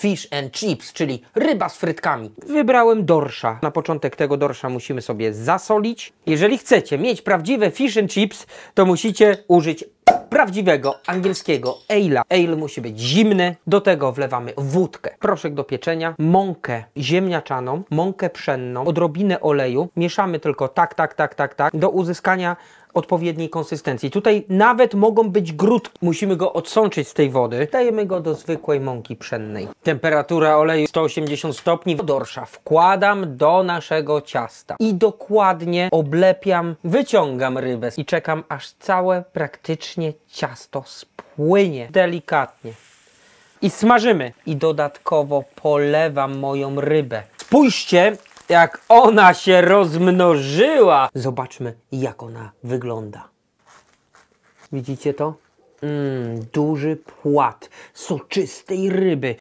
fish and chips, czyli ryba z frytkami. Wybrałem dorsza. Na początek tego dorsza musimy sobie zasolić. Jeżeli chcecie mieć prawdziwe fish and chips, to musicie użyć prawdziwego angielskiego ale'a. Ale musi być zimny. Do tego wlewamy wódkę, proszek do pieczenia, mąkę ziemniaczaną, mąkę pszenną, odrobinę oleju. Mieszamy tylko tak, tak, tak, tak, tak do uzyskania odpowiedniej konsystencji. Tutaj nawet mogą być grudki. Musimy go odsączyć z tej wody. Dajemy go do zwykłej mąki pszennej. Temperatura oleju 180 stopni. Dorsza wkładam do naszego ciasta i dokładnie oblepiam, wyciągam rybę i czekam aż całe praktycznie ciasto spłynie delikatnie. I smażymy. I dodatkowo polewam moją rybę. Spójrzcie, jak ona się rozmnożyła. Zobaczmy, jak ona wygląda. Widzicie to? Mmm, duży płat soczystej ryby.